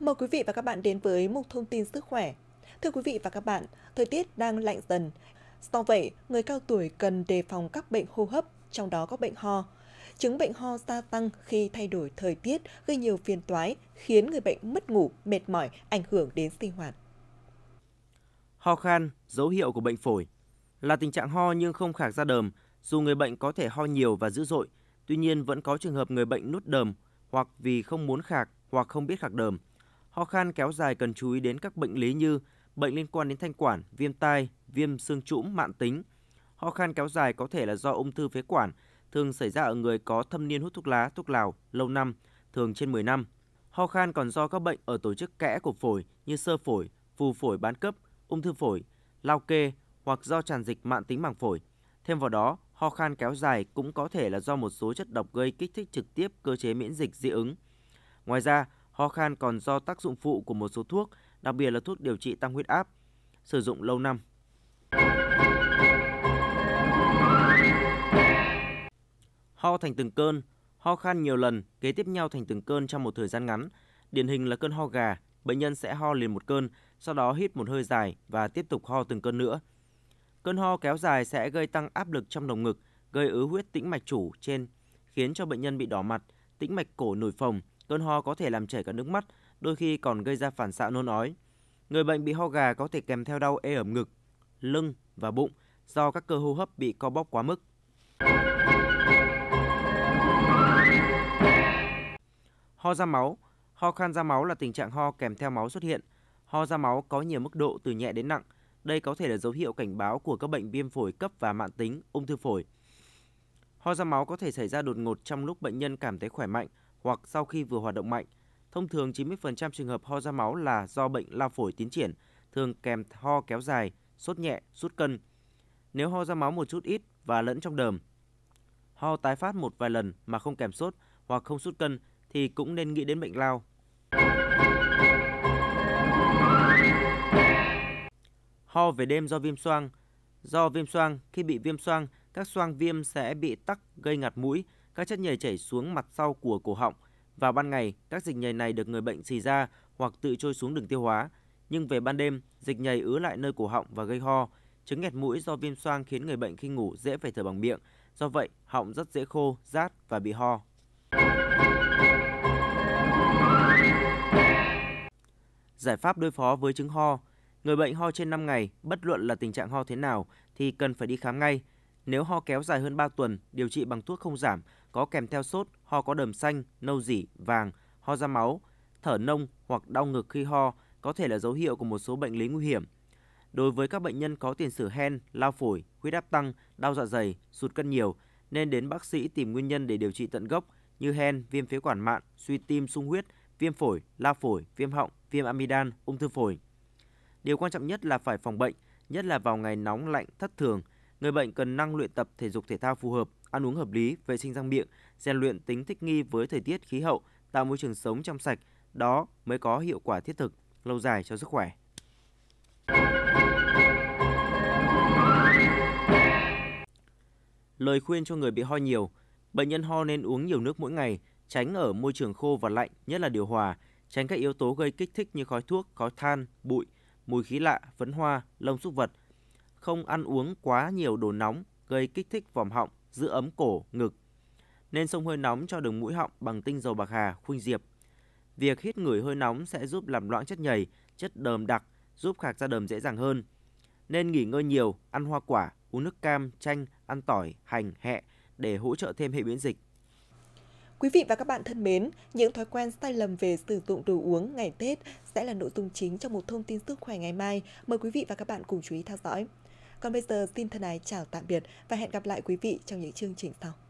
Mời quý vị và các bạn đến với mục thông tin sức khỏe. Thưa quý vị và các bạn, thời tiết đang lạnh dần. Do vậy, người cao tuổi cần đề phòng các bệnh hô hấp, trong đó có bệnh ho. Chứng bệnh ho gia tăng khi thay đổi thời tiết gây nhiều phiền toái, khiến người bệnh mất ngủ, mệt mỏi, ảnh hưởng đến sinh hoạt. Ho khan, dấu hiệu của bệnh phổi, là tình trạng ho nhưng không khạc ra đờm, dù người bệnh có thể ho nhiều và dữ dội, tuy nhiên vẫn có trường hợp người bệnh nuốt đờm hoặc vì không muốn khạc hoặc không biết khạc đờm – Ho khan kéo dài cần chú ý đến các bệnh lý như bệnh liên quan đến thanh quản, viêm tai, viêm xương trũng mạn tính. Ho khan kéo dài có thể là do ung thư phế quản, thường xảy ra ở người có thâm niên hút thuốc lá, thuốc lào lâu năm, thường trên 10 năm. Ho khan còn do các bệnh ở tổ chức kẽ của phổi như sơ phổi, phù phổi bán cấp, ung thư phổi, lao kê hoặc do tràn dịch mạn tính màng phổi. Thêm vào đó, ho khan kéo dài cũng có thể là do một số chất độc gây kích thích trực tiếp cơ chế miễn dịch dị ứng. Ngoài ra, Ho khan còn do tác dụng phụ của một số thuốc, đặc biệt là thuốc điều trị tăng huyết áp, sử dụng lâu năm. Ho thành từng cơn, ho khan nhiều lần, kế tiếp nhau thành từng cơn trong một thời gian ngắn. Điển hình là cơn ho gà, bệnh nhân sẽ ho liền một cơn, sau đó hít một hơi dài và tiếp tục ho từng cơn nữa. Cơn ho kéo dài sẽ gây tăng áp lực trong lồng ngực, gây ứ huyết tĩnh mạch chủ trên, khiến cho bệnh nhân bị đỏ mặt, tĩnh mạch cổ nổi phồng, Tuần ho có thể làm chảy cả nước mắt, đôi khi còn gây ra phản xạ nôn ói. Người bệnh bị ho gà có thể kèm theo đau ê ẩm ngực, lưng và bụng do các cơ hô hấp bị co bóp quá mức. Ho ra máu Ho khan ra máu là tình trạng ho kèm theo máu xuất hiện. Ho ra máu có nhiều mức độ từ nhẹ đến nặng. Đây có thể là dấu hiệu cảnh báo của các bệnh viêm phổi cấp và mạng tính, ung thư phổi. Ho ra máu có thể xảy ra đột ngột trong lúc bệnh nhân cảm thấy khỏe mạnh hoặc sau khi vừa hoạt động mạnh. Thông thường 90% trường hợp ho ra máu là do bệnh lao phổi tiến triển, thường kèm ho kéo dài, sốt nhẹ, sút cân. Nếu ho ra máu một chút ít và lẫn trong đờm, ho tái phát một vài lần mà không kèm sốt hoặc không sút cân thì cũng nên nghĩ đến bệnh lao. Ho về đêm do viêm xoang. Do viêm xoang, khi bị viêm xoang các xoang viêm sẽ bị tắc gây ngạt mũi, các chất nhầy chảy xuống mặt sau của cổ họng. Vào ban ngày, các dịch nhầy này được người bệnh xì ra hoặc tự trôi xuống đường tiêu hóa. Nhưng về ban đêm, dịch nhầy ứ lại nơi cổ họng và gây ho. Chứng nghẹt mũi do viêm xoang khiến người bệnh khi ngủ dễ phải thở bằng miệng. Do vậy, họng rất dễ khô, rát và bị ho. Giải pháp đối phó với chứng ho Người bệnh ho trên 5 ngày, bất luận là tình trạng ho thế nào thì cần phải đi khám ngay – nếu ho kéo dài hơn 3 tuần, điều trị bằng thuốc không giảm, có kèm theo sốt, ho có đờm xanh, nâu rỉ, vàng, ho ra máu, thở nông hoặc đau ngực khi ho có thể là dấu hiệu của một số bệnh lý nguy hiểm. Đối với các bệnh nhân có tiền sử hen, lao phổi, huyết áp tăng, đau dạ dày, sụt cân nhiều, nên đến bác sĩ tìm nguyên nhân để điều trị tận gốc như hen, viêm phế quản mạn, suy tim, sung huyết, viêm phổi, lao phổi, viêm họng, viêm amidan, ung thư phổi. Điều quan trọng nhất là phải phòng bệnh, nhất là vào ngày nóng lạnh thất thường – Người bệnh cần năng luyện tập thể dục thể thao phù hợp, ăn uống hợp lý, vệ sinh răng miệng, rèn luyện tính thích nghi với thời tiết, khí hậu, tạo môi trường sống trong sạch, đó mới có hiệu quả thiết thực, lâu dài cho sức khỏe. Lời khuyên cho người bị ho nhiều, bệnh nhân ho nên uống nhiều nước mỗi ngày, tránh ở môi trường khô và lạnh, nhất là điều hòa, tránh các yếu tố gây kích thích như khói thuốc, khói than, bụi, mùi khí lạ, phấn hoa, lông súc vật – không ăn uống quá nhiều đồ nóng gây kích thích vòm họng, giữ ấm cổ, ngực. Nên xông hơi nóng cho đường mũi họng bằng tinh dầu bạc hà, khuynh diệp. Việc hít ngửi hơi nóng sẽ giúp làm loãng chất nhầy, chất đờm đặc, giúp khạc ra đờm dễ dàng hơn. Nên nghỉ ngơi nhiều, ăn hoa quả, uống nước cam, chanh, ăn tỏi, hành, hẹ để hỗ trợ thêm hệ miễn dịch. Quý vị và các bạn thân mến, những thói quen sai lầm về sử dụng đồ uống ngày Tết sẽ là nội dung chính trong một thông tin sức khỏe ngày mai. Mời quý vị và các bạn cùng chú ý theo dõi. Còn bây giờ xin thân ái chào tạm biệt và hẹn gặp lại quý vị trong những chương trình sau.